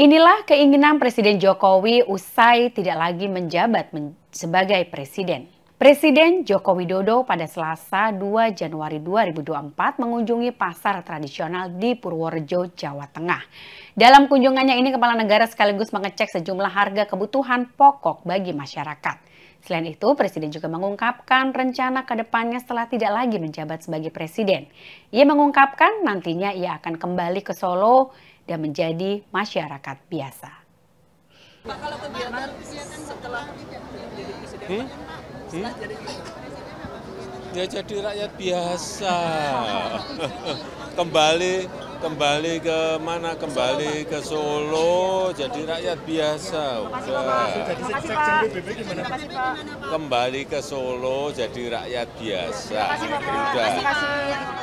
Inilah keinginan Presiden Jokowi usai tidak lagi menjabat sebagai presiden. Presiden Joko Widodo pada Selasa 2 Januari 2024 mengunjungi pasar tradisional di Purworejo, Jawa Tengah. Dalam kunjungannya ini kepala negara sekaligus mengecek sejumlah harga kebutuhan pokok bagi masyarakat. Selain itu, Presiden juga mengungkapkan rencana ke depannya setelah tidak lagi menjabat sebagai Presiden. Ia mengungkapkan nantinya ia akan kembali ke Solo dan menjadi masyarakat biasa. Pak, kalau kegiatan setelah hmm? Hmm? Ya jadi rakyat biasa. kembali kembali ke mana? Kembali ke Solo jadi rakyat biasa. Kembali ke Solo jadi rakyat biasa. Udah.